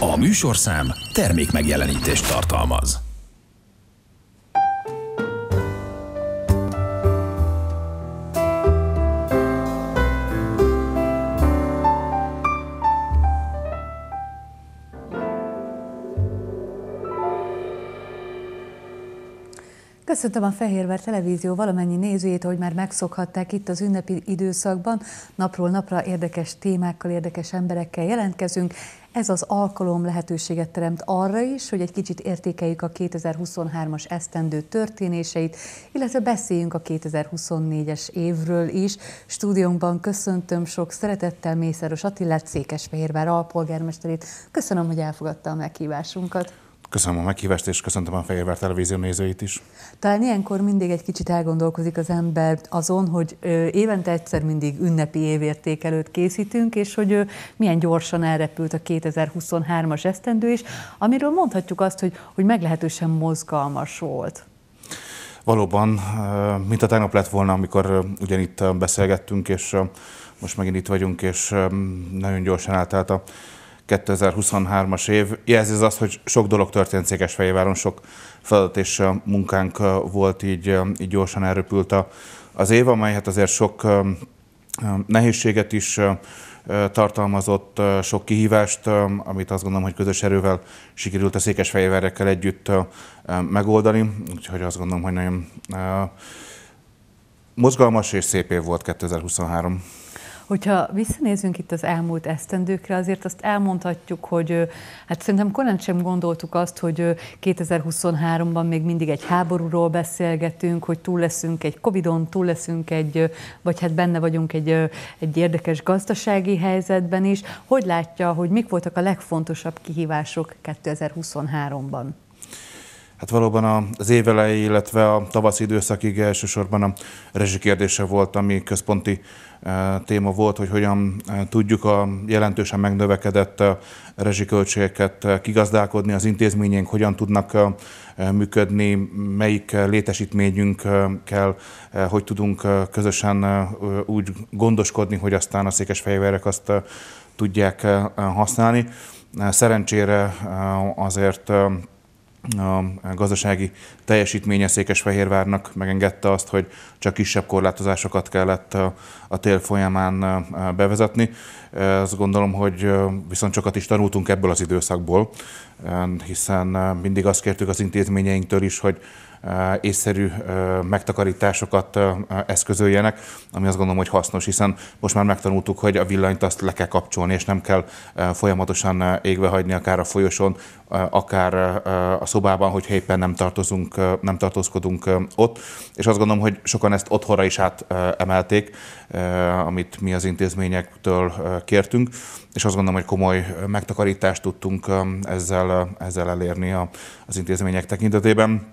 A műsorszám termék megjelenítést tartalmaz. Köszöntöm a Fehérvár Televízió valamennyi nézőjét, hogy már megszokhatták itt az ünnepi időszakban. Napról napra érdekes témákkal, érdekes emberekkel jelentkezünk. Ez az alkalom lehetőséget teremt arra is, hogy egy kicsit értékeljük a 2023-as esztendő történéseit, illetve beszéljünk a 2024-es évről is. Stúdiónkban köszöntöm sok szeretettel Mészáros Attilát, Székesfehérvár alpolgármesterét. Köszönöm, hogy elfogadta a meghívásunkat. Köszönöm a meghívást, és köszöntöm a Fehérvár Televízió nézőit is. Talán ilyenkor mindig egy kicsit elgondolkozik az ember azon, hogy évente egyszer mindig ünnepi évérték előtt készítünk, és hogy milyen gyorsan elrepült a 2023-as esztendő is, amiről mondhatjuk azt, hogy, hogy meglehetősen mozgalmas volt. Valóban, mint a tegnap lett volna, amikor ugyanitt beszélgettünk, és most megint itt vagyunk, és nagyon gyorsan átállt a 2023-as év. Jelzi az azt, hogy sok dolog történt Székesfehérváron, sok feladat és munkánk volt, így, így gyorsan elröpült a, az év, amely hát azért sok nehézséget is tartalmazott, sok kihívást, amit azt gondolom, hogy közös erővel sikerült a Székesfehérvárekkel együtt megoldani, úgyhogy azt gondolom, hogy nagyon mozgalmas és szép év volt 2023. Hogyha visszanézünk itt az elmúlt esztendőkre, azért azt elmondhatjuk, hogy hát szerintem korán sem gondoltuk azt, hogy 2023-ban még mindig egy háborúról beszélgetünk, hogy túl leszünk egy Covid-on, túl leszünk egy, vagy hát benne vagyunk egy, egy érdekes gazdasági helyzetben is. Hogy látja, hogy mik voltak a legfontosabb kihívások 2023-ban? Hát valóban az évelei, illetve a tavaszi időszakig elsősorban a rezsikérdése volt, ami központi e, téma volt, hogy hogyan e, tudjuk a jelentősen megnövekedett e, rezsiköltségeket kigazdálkodni, az intézményénk hogyan tudnak működni, melyik létesítményünk kell, hogy tudunk közösen úgy gondoskodni, hogy aztán a székesfehérvárek azt tudják használni. Szerencsére azért a gazdasági teljesítménye Székesfehérvárnak megengedte azt, hogy csak kisebb korlátozásokat kellett a tél folyamán bevezetni. Azt gondolom, hogy viszont sokat is tanultunk ebből az időszakból, hiszen mindig azt kértük az intézményeinktől is, hogy Eh, észszerű eh, megtakarításokat eh, eszközöljenek, ami azt gondolom, hogy hasznos, hiszen most már megtanultuk, hogy a villanyt azt le kell kapcsolni, és nem kell folyamatosan égve hagyni akár a folyosón, akár a szobában, hogy éppen nem, tartozunk, nem tartózkodunk ott. És azt gondolom, hogy sokan ezt otthonra is átemelték, amit mi az intézményektől kértünk, és azt gondolom, hogy komoly megtakarítást tudtunk ezzel, ezzel elérni az intézmények tekintetében.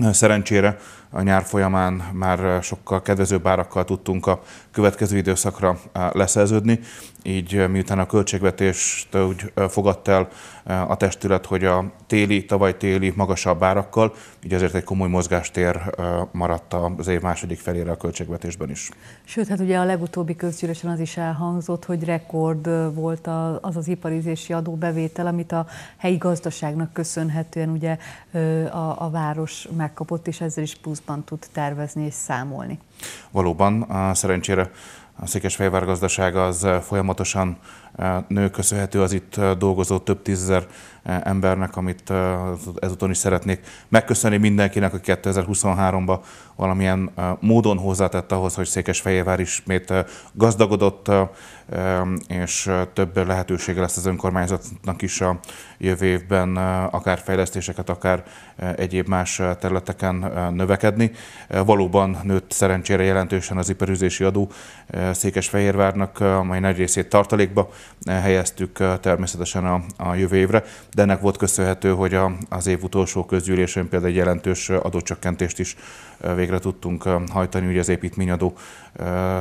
Szerencsére a nyár folyamán már sokkal kedvezőbb árakkal tudtunk a következő időszakra leszerződni, így miután a költségvetést úgy fogadt el a testület, hogy a téli, tavaly téli magasabb árakkal, így ezért egy komoly mozgástér maradt az év második felére a költségvetésben is. Sőt, hát ugye a legutóbbi közgyűlésen az is elhangzott, hogy rekord volt az az iparizési adóbevétel, amit a helyi gazdaságnak köszönhetően ugye a, a város megkapott, és ezzel is plusz pluszban tud tervezni és számolni. Valóban, szerencsére a Székesfehérvár gazdaság az folyamatosan nő, köszönhető az itt dolgozó több tízezer embernek, amit ezúton is szeretnék megköszönni mindenkinek, aki 2023-ban valamilyen módon hozzátett ahhoz, hogy Székesfehérvár ismét gazdagodott, és több lehetősége lesz az önkormányzatnak is a jövő évben akár fejlesztéseket, akár egyéb más területeken növekedni. Valóban nőtt szerencsére jelentősen az iparüzési adó Székesfehérvárnak, amely nagy részét tartalékba helyeztük természetesen a, a jövő évre, de ennek volt köszönhető, hogy a, az év utolsó közgyűlésén például egy jelentős adócsökkentést is végre tudtunk hajtani, ugye az építményadó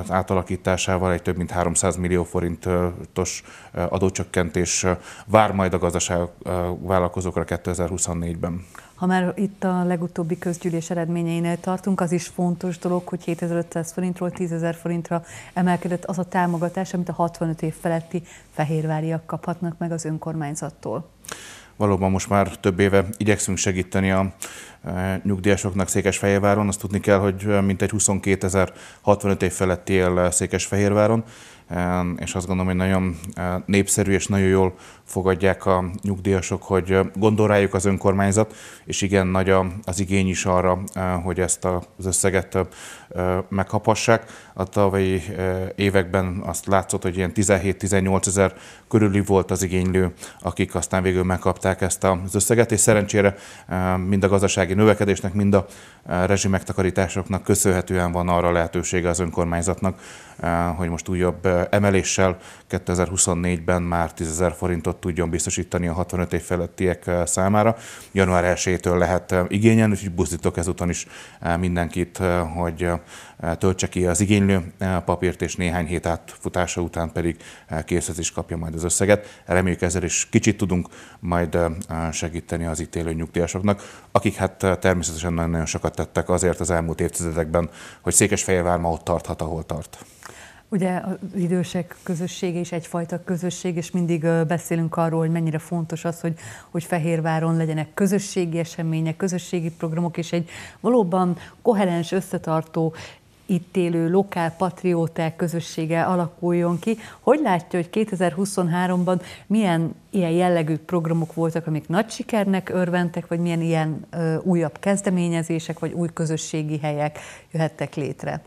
átalakításával egy több mint 300 millió millió forintos adócsökkentés vár majd a gazdaság vállalkozókra 2024-ben. Ha már itt a legutóbbi közgyűlés eredményeinél tartunk, az is fontos dolog, hogy 7500 forintról 10.000 forintra emelkedett az a támogatás, amit a 65 év feletti fehérváriak kaphatnak meg az önkormányzattól valóban most már több éve igyekszünk segíteni a nyugdíjasoknak Székesfehérváron. Azt tudni kell, hogy mintegy 22 65 év feletti él Székesfehérváron, és azt gondolom, hogy nagyon népszerű és nagyon jól fogadják a nyugdíjasok, hogy gondol rájuk az önkormányzat, és igen nagy az igény is arra, hogy ezt az összeget megkaphassák. A tavalyi években azt látszott, hogy ilyen 17-18 ezer körüli volt az igénylő, akik aztán végül megkapták ezt az összeget, és szerencsére mind a gazdasági növekedésnek, mind a rezsimegtakarításoknak köszönhetően van arra lehetősége az önkormányzatnak, hogy most újabb emeléssel 2024-ben már 10 ezer forintot tudjon biztosítani a 65 év felettiek eh, számára. Január 1-től lehet eh, igényen, úgyhogy buzdítok ezúton is eh, mindenkit, hogy töltse ki az igénylő papírt, és néhány hét átfutása után pedig készhez is kapja majd az összeget. Reméljük ezzel is kicsit tudunk majd segíteni az itt élő nyugdíjasoknak, akik hát természetesen nagyon-nagyon sokat tettek azért az elmúlt évtizedekben, hogy Székesfehérvár ma ott tarthat, ahol tart. Ugye az idősek közössége is egyfajta közösség, és mindig beszélünk arról, hogy mennyire fontos az, hogy, hogy Fehérváron legyenek közösségi események, közösségi programok, és egy valóban koherens, összetartó itt élő lokál patrióták közössége alakuljon ki. Hogy látja, hogy 2023-ban milyen ilyen jellegű programok voltak, amik nagy sikernek örventek, vagy milyen ilyen ö, újabb kezdeményezések, vagy új közösségi helyek jöhettek létre?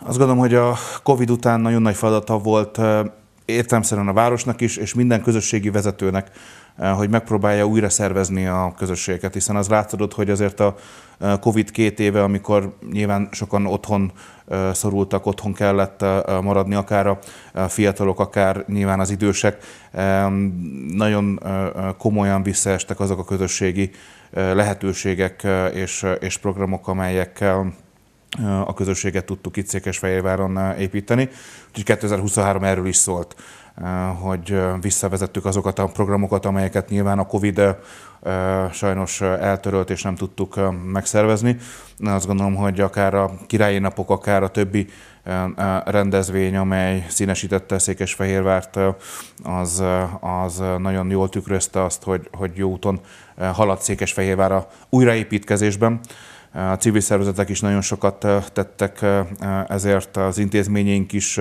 Azt gondolom, hogy a Covid után nagyon nagy feladata volt értelmszerűen a városnak is, és minden közösségi vezetőnek, hogy megpróbálja újra szervezni a közösségeket, hiszen az látszott, hogy azért a Covid két éve, amikor nyilván sokan otthon szorultak, otthon kellett maradni, akár a fiatalok, akár nyilván az idősek, nagyon komolyan visszaestek azok a közösségi lehetőségek és, és programok, amelyekkel a közösséget tudtuk itt Székesfehérváron eh, építeni. Úgyhogy 2023 erről is szólt, eh, hogy eh, visszavezettük azokat a programokat, amelyeket nyilván a Covid sajnos eltörölt és nem tudtuk megszervezni. Azt gondolom, hogy akár a királyi napok, akár a többi rendezvény, amely színesítette Székesfehérvárt, az, az nagyon jól tükrözte azt, hogy, hogy jó úton halad Székesfehérvár a újraépítkezésben. A civil szervezetek is nagyon sokat tettek ezért, az intézményénk is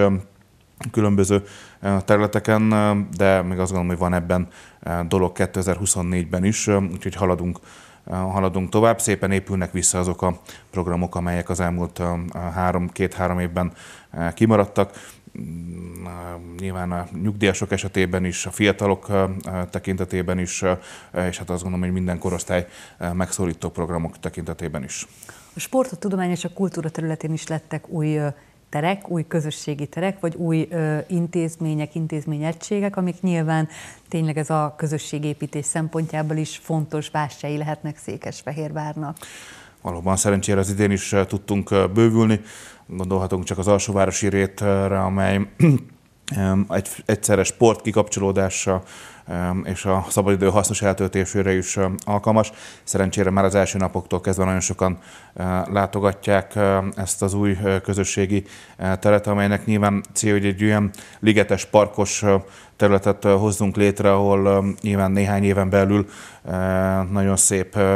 különböző területeken, de még azt gondolom, hogy van ebben dolog 2024-ben is, úgyhogy haladunk haladunk tovább, szépen épülnek vissza azok a programok, amelyek az elmúlt három, két-három évben kimaradtak nyilván a nyugdíjasok esetében is, a fiatalok tekintetében is, és hát azt gondolom, hogy minden korosztály megszólító programok tekintetében is. A sport, a tudomány és a kultúra területén is lettek új terek, új közösségi terek, vagy új ö, intézmények, intézményegységek, amik nyilván tényleg ez a közösségépítés szempontjából is fontos vásárei lehetnek Székesfehérvárnak. Valóban szerencsére az idén is tudtunk bővülni. Gondolhatunk csak az alsóvárosi rétre, amely egy egyszeres sport kikapcsolódása és a szabadidő hasznos eltöltésére is alkalmas. Szerencsére már az első napoktól kezdve nagyon sokan látogatják ezt az új közösségi e, teret, amelynek nyilván célja, hogy egy olyan ligetes, parkos területet hozzunk létre, ahol nyilván néhány éven belül e, nagyon szép e,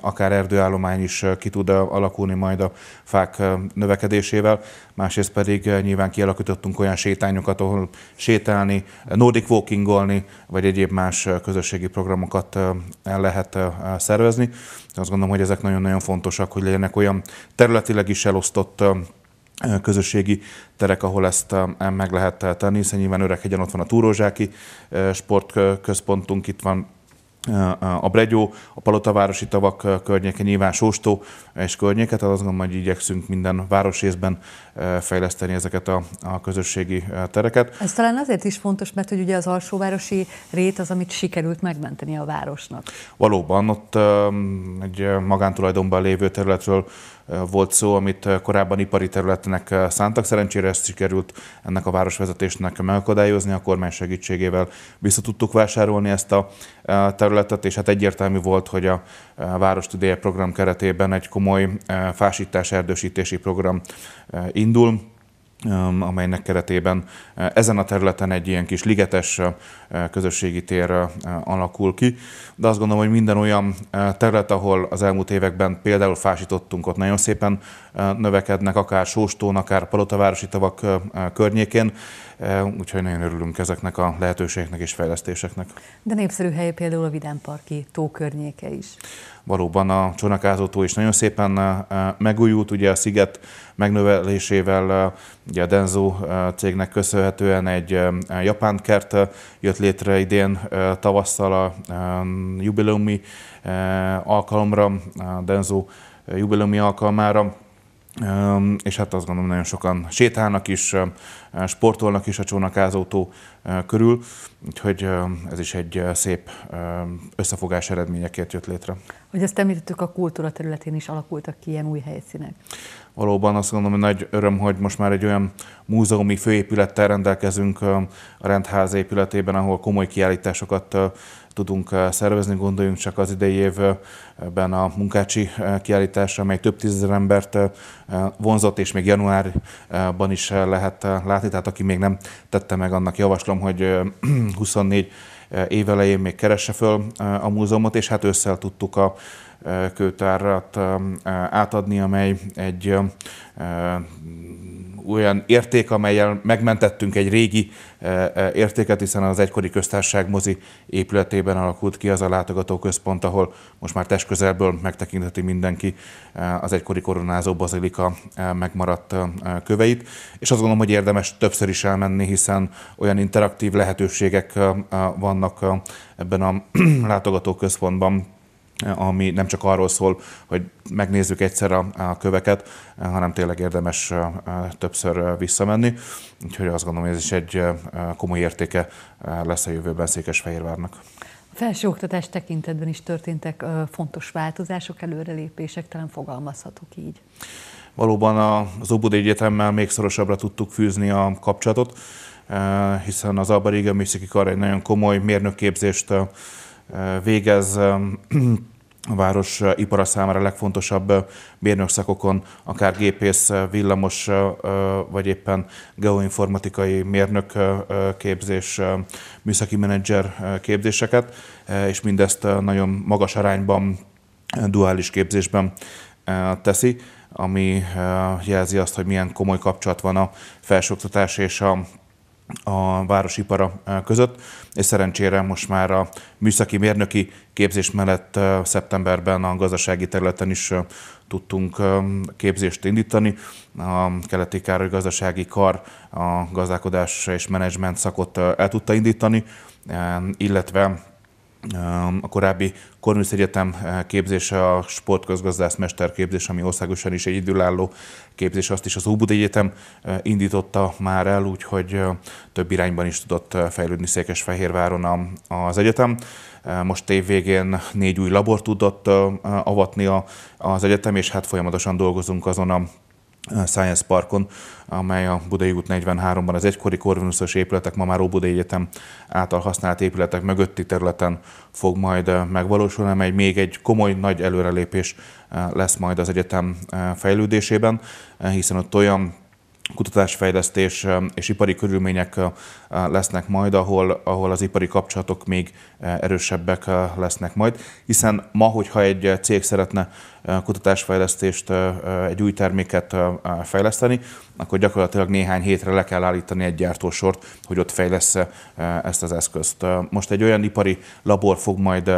akár erdőállomány is ki tud alakulni majd a fák növekedésével, másrészt pedig nyilván kialakítottunk olyan sétányokat, ahol sétálni, nordic walkingolni, vagy egyéb más közösségi programokat el lehet szervezni. Azt gondolom, hogy ezek nagyon-nagyon fontosak, hogy legyenek olyan területileg is elosztott közösségi terek, ahol ezt meg lehet tenni, hiszen nyilván Öreghegyen ott van a Túrózsáki sportközpontunk, itt van a Bregyó, a Palotavárosi tavak környéke, nyilván Sóstó és környéket, tehát azt gondolom, hogy igyekszünk minden városrészben fejleszteni ezeket a, a közösségi tereket. Ez talán azért is fontos, mert hogy ugye az alsóvárosi rét az, amit sikerült megmenteni a városnak. Valóban, ott egy magántulajdonban lévő területről volt szó, amit korábban ipari területnek szántak. Szerencsére ezt sikerült ennek a városvezetésnek megakadályozni, a kormány segítségével vissza tudtuk vásárolni ezt a területet, és hát egyértelmű volt, hogy a Város program keretében egy komoly fásítás erdősítési program indul Um, amelynek keretében uh, ezen a területen egy ilyen kis ligetes uh, közösségi tér uh, alakul ki. De azt gondolom, hogy minden olyan terület, ahol az elmúlt években például fásítottunk, ott nagyon szépen növekednek, akár Sóstón, akár Palotavárosi tavak környékén, Eh, úgyhogy nagyon örülünk ezeknek a lehetőségeknek és fejlesztéseknek. De népszerű hely például a Vidámparki tó környéke is. Valóban a Csónakázó tó is nagyon szépen eh, megújult, ugye a sziget megnövelésével eh, ugye a Denzo cégnek köszönhetően egy japán kert jött létre idén tavasszal a jubileumi alkalomra, a Denzo jubileumi alkalmára, és hát azt gondolom nagyon sokan sétálnak is, sportolnak is a csónakázótó körül, úgyhogy ez is egy szép összefogás eredményekért jött létre. Hogy ezt említettük, a kultúra területén is alakultak ki ilyen új helyszínek. Valóban azt gondolom, hogy nagy öröm, hogy most már egy olyan múzeumi főépülettel rendelkezünk a rendház épületében, ahol komoly kiállításokat tudunk eh, szervezni, gondoljunk csak az idei évben a munkácsi eh, kiállításra, amely több tízezer embert eh, vonzott, és még januárban is lehet látni, tehát aki még nem tette meg, annak javaslom, hogy 24 évelején még keresse föl a múzeumot, és hát ősszel tudtuk a kőtárat átadni, amely egy olyan érték, amelyel megmentettünk egy régi eh, eh, értéket, hiszen az egykori köztársaság mozi épületében alakult ki az a látogatóközpont, ahol most már test közelből megtekintheti mindenki eh, az egykori koronázó bazilika megmaradt köveit. És azt gondolom, hogy érdemes többször is elmenni, hiszen olyan interaktív lehetőségek vannak ebben a látogatóközpontban, ami nem csak arról szól, hogy megnézzük egyszer a, a köveket, hanem tényleg érdemes többször visszamenni. Úgyhogy azt gondolom, hogy ez is egy komoly értéke lesz a jövőben Székesfehérvárnak. A felsőoktatás tekintetben is történtek fontos változások, előrelépések, talán fogalmazhatok így. Valóban az Obudi Egyetemmel még szorosabbra tudtuk fűzni a kapcsolatot, hiszen az Albariga Műszaki Kar egy nagyon komoly mérnökképzést képzést végez a város ipara számára legfontosabb mérnökszakokon, akár gépész, villamos, vagy éppen geoinformatikai mérnök képzés, műszaki menedzser képzéseket, és mindezt nagyon magas arányban, duális képzésben teszi, ami jelzi azt, hogy milyen komoly kapcsolat van a felsőoktatás és a a városipara eh, között, és szerencsére most már a műszaki mérnöki képzés mellett eh, szeptemberben a gazdasági területen is eh, tudtunk képzést indítani. A Keleti Károly Gazdasági Kar a gazdálkodás és menedzsment szakot el tudta indítani, illetve a korábbi Korműsz Egyetem eh, képzése, a sportközgazdász mesterképzés, ami országosan is egy időlálló képzés, azt is az Óbud Egyetem eh, indította már el, úgyhogy eh, több irányban is tudott fejlődni Székesfehérváron az egyetem. Most végén négy új labor tudott avatni az egyetem, és hát folyamatosan dolgozunk azon a Science Parkon, amely a Budai út 43-ban az egykori korvinuszos épületek, ma már Óbudai Egyetem által használt épületek mögötti területen fog majd eh, megvalósulni, amely még egy komoly nagy előrelépés eh, lesz majd az egyetem eh, fejlődésében, hiszen ott olyan kutatásfejlesztés és ipari körülmények lesznek majd, ahol, ahol az ipari kapcsolatok még erősebbek lesznek majd, hiszen ma, hogyha egy cég szeretne kutatásfejlesztést, egy új terméket fejleszteni, akkor gyakorlatilag néhány hétre le kell állítani egy gyártósort, hogy ott fejlesz ezt az eszközt. Most egy olyan ipari labor fog majd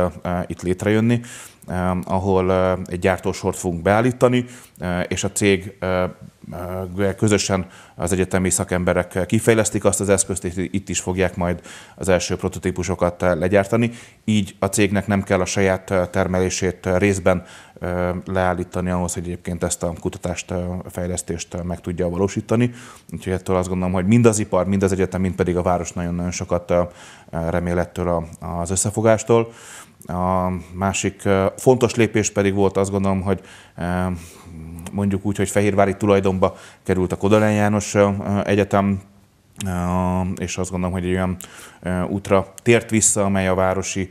itt létrejönni, ahol egy gyártósort fogunk beállítani, és a cég közösen az egyetemi szakemberek kifejlesztik azt az eszközt, és itt is fogják majd az első prototípusokat legyártani. Így a cégnek nem kell a saját termelését részben leállítani ahhoz, hogy egyébként ezt a kutatást, fejlesztést meg tudja valósítani. Úgyhogy ettől azt gondolom, hogy mind az ipar, mind az egyetem, mind pedig a város nagyon-nagyon sokat remélettől az összefogástól. A másik fontos lépés pedig volt azt gondolom, hogy mondjuk úgy, hogy Fehérvári tulajdonba került a Kodolán János Egyetem, és azt gondolom, hogy egy olyan útra tért vissza, amely a városi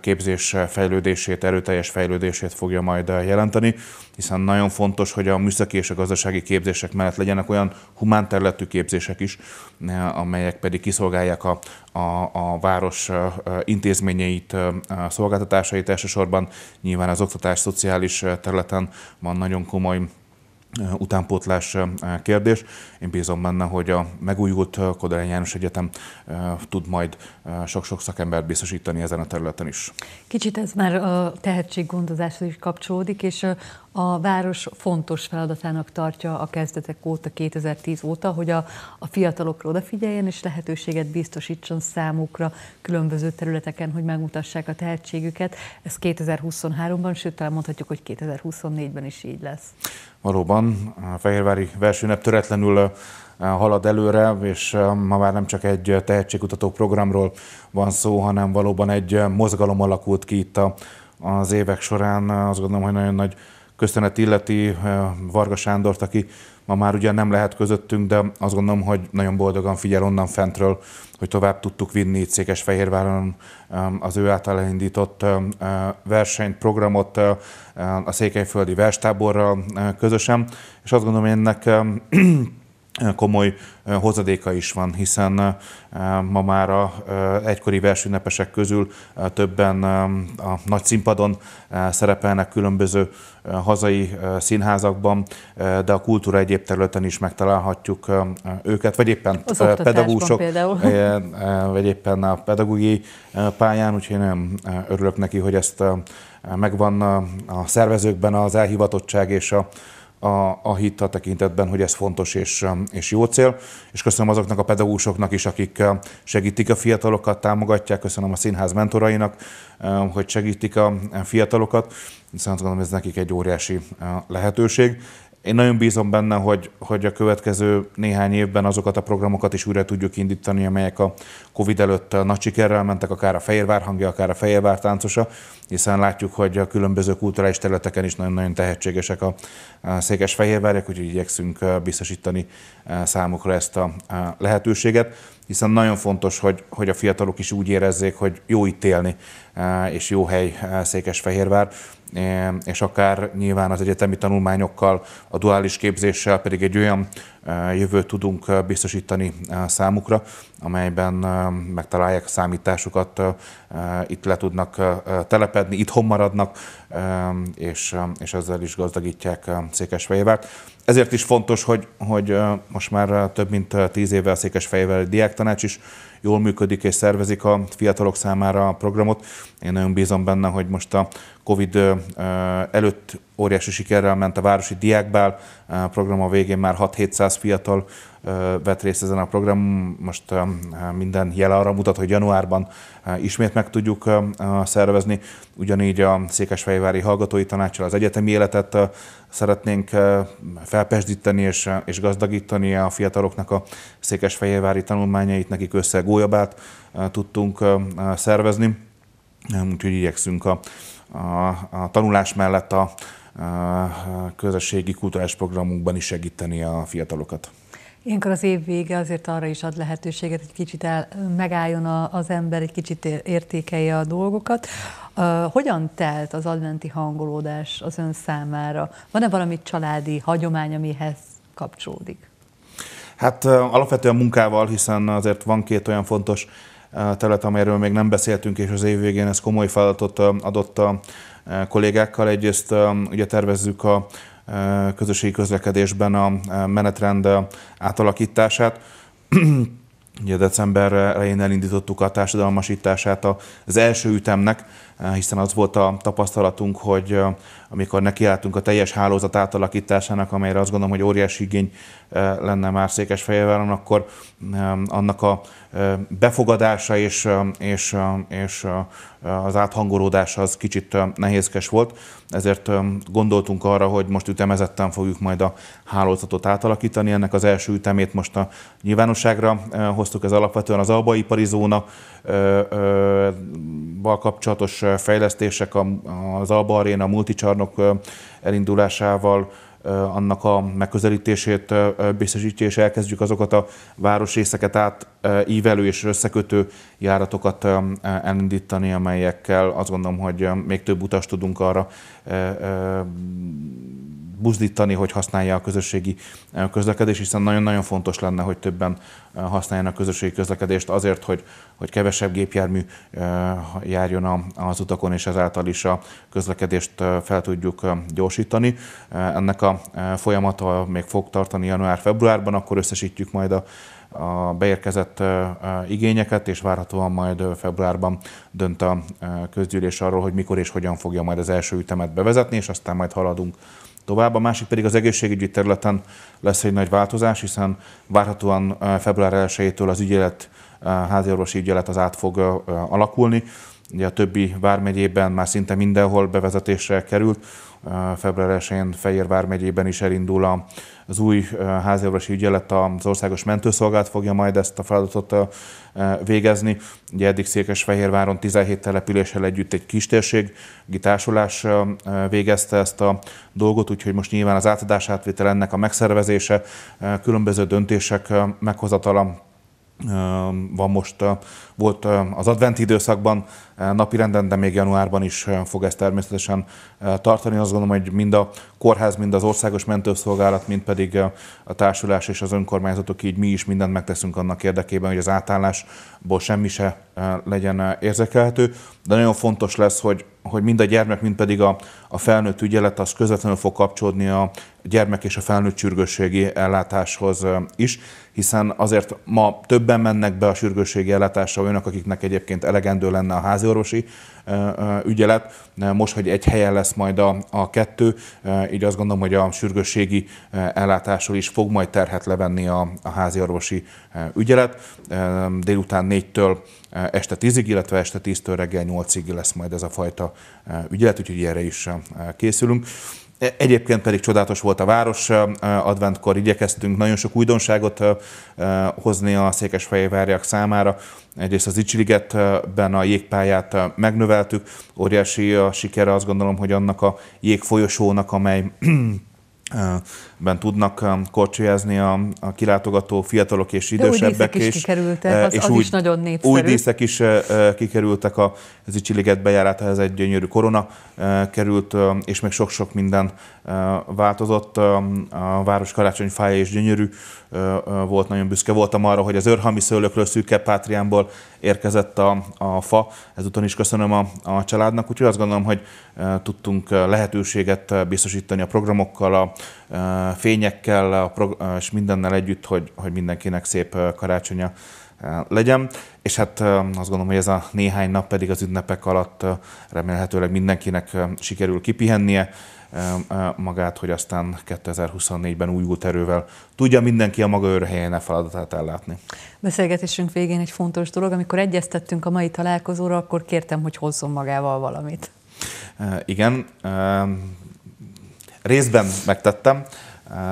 képzés fejlődését, erőteljes fejlődését fogja majd jelenteni, hiszen nagyon fontos, hogy a műszaki és a gazdasági képzések mellett legyenek olyan humán területű képzések is, amelyek pedig kiszolgálják a, a, a város intézményeit, a szolgáltatásait elsősorban. Nyilván az oktatás szociális területen van nagyon komoly utánpótlás kérdés. Én bízom benne, hogy a megújult Kodály János Egyetem tud majd sok-sok szakembert biztosítani ezen a területen is. Kicsit ez már a tehetséggondozáshoz is kapcsolódik, és a város fontos feladatának tartja a kezdetek óta, 2010 óta, hogy a, a fiatalokra odafigyeljen, és lehetőséget biztosítson számukra különböző területeken, hogy megmutassák a tehetségüket. Ez 2023-ban, sőt, talán mondhatjuk, hogy 2024-ben is így lesz. Valóban, a Fehérvári versenynap töretlenül halad előre, és ma már nem csak egy tehetségkutató programról van szó, hanem valóban egy mozgalom alakult ki itt a, az évek során. Azt gondolom, hogy nagyon nagy köszönet illeti Varga Sándort, aki ma már ugye nem lehet közöttünk, de azt gondolom, hogy nagyon boldogan figyel onnan fentről, hogy tovább tudtuk vinni itt Székesfehérváron az ő által elindított versenyt, programot a Székelyföldi verstáborral közösen, és azt gondolom, hogy ennek komoly hozadéka is van, hiszen ma már a egykori versünnepesek közül többen a nagy színpadon szerepelnek különböző hazai színházakban, de a kultúra egyéb területen is megtalálhatjuk őket, vagy éppen pedagógusok, például. vagy éppen a pedagógiai pályán, úgyhogy nem örülök neki, hogy ezt megvan a szervezőkben az elhivatottság és a a, a hit a tekintetben, hogy ez fontos és, um, és jó cél. És köszönöm azoknak a pedagógusoknak is, akik um, segítik a fiatalokat, támogatják, köszönöm a színház mentorainak, um, hogy segítik a fiatalokat, hiszen azt gondolom, ez nekik egy óriási uh, lehetőség én nagyon bízom benne, hogy, hogy a következő néhány évben azokat a programokat is újra tudjuk indítani, amelyek a Covid előtt nagy sikerrel mentek, akár a Fehérvár hangja, akár a Fehérvár táncosa, hiszen látjuk, hogy a különböző kulturális területeken is nagyon-nagyon tehetségesek a székesfehérvárjak, úgyhogy igyekszünk biztosítani számukra ezt a lehetőséget, hiszen nagyon fontos, hogy, hogy a fiatalok is úgy érezzék, hogy jó itt élni, és jó hely Székesfehérvár és akár nyilván az egyetemi tanulmányokkal, a duális képzéssel pedig egy olyan jövőt tudunk biztosítani számukra, amelyben megtalálják a számításukat, itt le tudnak telepedni, itt maradnak, és, és ezzel is gazdagítják Székesfehérvárt. Ezért is fontos, hogy, hogy most már több mint tíz éve a Székesfehérvári diáktanács is jól működik és szervezik a fiatalok számára a programot. Én nagyon bízom benne, hogy most a Covid előtt óriási sikerrel ment a Városi Diákbál program a végén már 6 200 fiatal vett részt ezen a programon. Most minden jel arra mutat, hogy januárban ismét meg tudjuk szervezni. Ugyanígy a Székesfehérvári Hallgatói Tanácsal az egyetemi életet szeretnénk felpesdíteni és, és gazdagítani a fiataloknak a Székesfehérvári tanulmányait, nekik össze gólyabát tudtunk szervezni. Úgyhogy igyekszünk a, a, a tanulás mellett a, közösségi kultúrás programunkban is segíteni a fiatalokat. Ilyenkor az év vége azért arra is ad lehetőséget, hogy kicsit el, megálljon a, az ember, egy kicsit értékelje a dolgokat. Uh, hogyan telt az adventi hangolódás az ön számára? Van-e valami családi hagyomány, amihez kapcsolódik? Hát alapvetően munkával, hiszen azért van két olyan fontos terület, amelyről még nem beszéltünk, és az év végén ez komoly feladatot adott a E, kollégákkal. Egyrészt e, ugye tervezzük a e, közösségi közlekedésben a menetrend átalakítását. Ugye december elején elindítottuk a társadalmasítását az első ütemnek, Eh, hiszen az volt a tapasztalatunk, hogy eh, amikor nekiálltunk a teljes hálózat átalakításának, amelyre azt gondolom, hogy óriási igény eh, lenne már Székesfehérváron, akkor annak a befogadása és, és, és az áthangolódás az kicsit nehézkes volt, ezért gondoltunk arra, hogy most ütemezetten fogjuk majd a hálózatot átalakítani. Ennek az első ütemét most a nyilvánosságra hoztuk, ez alapvetően az albaipari zóna, val kapcsolatos fejlesztések, az Alba Arena multicsarnok elindulásával, annak a megközelítését biztosítja, és elkezdjük azokat a városrészeket át ívelő és összekötő járatokat elindítani, amelyekkel azt gondolom, hogy még több utas tudunk arra buzdítani, hogy használja a közösségi közlekedést, hiszen nagyon-nagyon fontos lenne, hogy többen használjanak közösségi közlekedést azért, hogy, hogy kevesebb gépjármű járjon az utakon, és ezáltal is a közlekedést fel tudjuk gyorsítani. Ennek a folyamata még fog tartani január-februárban, akkor összesítjük majd a a beérkezett igényeket, és várhatóan majd februárban dönt a közgyűlés arról, hogy mikor és hogyan fogja majd az első ütemet bevezetni, és aztán majd haladunk tovább. A másik pedig az egészségügyi területen lesz egy nagy változás, hiszen várhatóan február 1-től az ügyelet, háziorvosi ügyelet az át fog alakulni. Ugye a többi vármegyében már szinte mindenhol bevezetésre került. Február 1-én Fejér vármegyében is elindul a az új háziorvosi ügyelet az Országos Mentőszolgálat fogja majd ezt a feladatot végezni. Ugye eddig Székesfehérváron 17 településsel együtt egy kistérségi társulás végezte ezt a dolgot, úgyhogy most nyilván az átadás átvétel ennek a megszervezése, különböző döntések meghozatala van most, volt az adventi időszakban napirenden, de még januárban is fog ezt természetesen tartani. Azt gondolom, hogy mind a kórház, mind az országos mentőszolgálat, mind pedig a társulás és az önkormányzatok így mi is mindent megteszünk annak érdekében, hogy az átállásból semmi se legyen érzékelhető. De nagyon fontos lesz, hogy hogy mind a gyermek, mind pedig a, a felnőtt ügyelet az közvetlenül fog kapcsolódni a gyermek és a felnőtt sürgősségi ellátáshoz is, hiszen azért ma többen mennek be a sürgősségi ellátásra olyanok, akiknek egyébként elegendő lenne a háziorvosi ügyelet. Most, hogy egy helyen lesz majd a, a kettő, így azt gondolom, hogy a sürgősségi ellátásról is fog majd terhet levenni a, a háziorvosi ügyelet. Délután 4-től este 10-ig, illetve este 10-től reggel 8-ig lesz majd ez a fajta ügyelet, úgyhogy erre is készülünk. E, egyébként pedig csodálatos volt a város, e, adventkor igyekeztünk nagyon sok újdonságot e, hozni a székesfehérváriak számára. Egyrészt az Icsiligetben a jégpályát megnöveltük, óriási a sikere azt gondolom, hogy annak a jégfolyosónak, amely ben tudnak um, korcsolyázni a, a kilátogató fiatalok és idősebbek. De új és, is kikerültek, eh, az, és az új, is nagyon népszerű. Új díszek is eh, eh, kikerültek, a Zicsiliget ez egy gyönyörű korona került, és még sok-sok minden változott. A város karácsonyfája is gyönyörű volt, nagyon büszke voltam arra, hogy az őrhami szőlőkről szűke pátriámból érkezett a, a fa. Ezúton is köszönöm a, a családnak, úgyhogy azt gondolom, hogy tudtunk lehetőséget biztosítani a programokkal, a fényekkel a prog- és mindennel együtt, hogy, hogy mindenkinek szép karácsonya legyen. És hát azt gondolom, hogy ez a néhány nap pedig az ünnepek alatt remélhetőleg mindenkinek sikerül kipihennie magát, hogy aztán 2024-ben újult erővel tudja mindenki a maga őrhelyén a feladatát ellátni. Beszélgetésünk végén egy fontos dolog, amikor egyeztettünk a mai találkozóra, akkor kértem, hogy hozzon magával valamit. Igen, részben megtettem.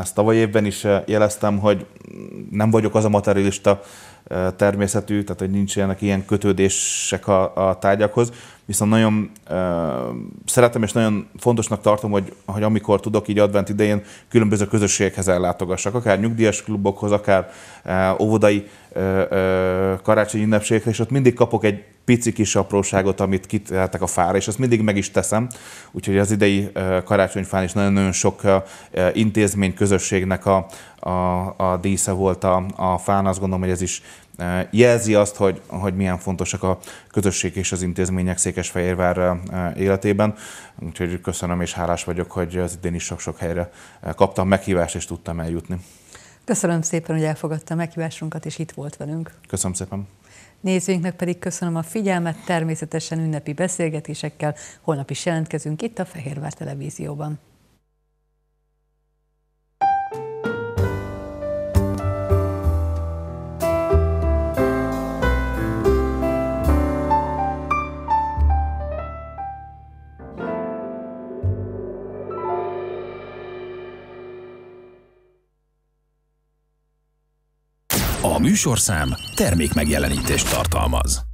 Ezt tavaly évben is eh, jeleztem, hogy nem vagyok az a materialista eh, természetű, tehát hogy nincsenek ilyen kötődések a, a tárgyakhoz, viszont nagyon uh, szeretem és nagyon fontosnak tartom, hogy, hogy amikor tudok így advent idején különböző közösségekhez ellátogassak, akár nyugdíjas klubokhoz, akár uh, óvodai uh, uh, karácsonyi ünnepségekre, és ott mindig kapok egy pici kis apróságot, amit kitehetek a fára, és ezt mindig meg is teszem. Úgyhogy az idei karácsonyfán is nagyon-nagyon sok intézmény közösségnek a, a, a dísze volt a, a fán. Azt gondolom, hogy ez is jelzi azt, hogy, hogy milyen fontosak a közösség és az intézmények Székesfehérvár életében. Úgyhogy köszönöm és hálás vagyok, hogy az idén is sok-sok helyre kaptam meghívást és tudtam eljutni. Köszönöm szépen, hogy elfogadta a meghívásunkat és itt volt velünk. Köszönöm szépen. Nézőinknek pedig köszönöm a figyelmet, természetesen ünnepi beszélgetésekkel holnap is jelentkezünk itt a Fehérvár Televízióban. műsorszám termék tartalmaz.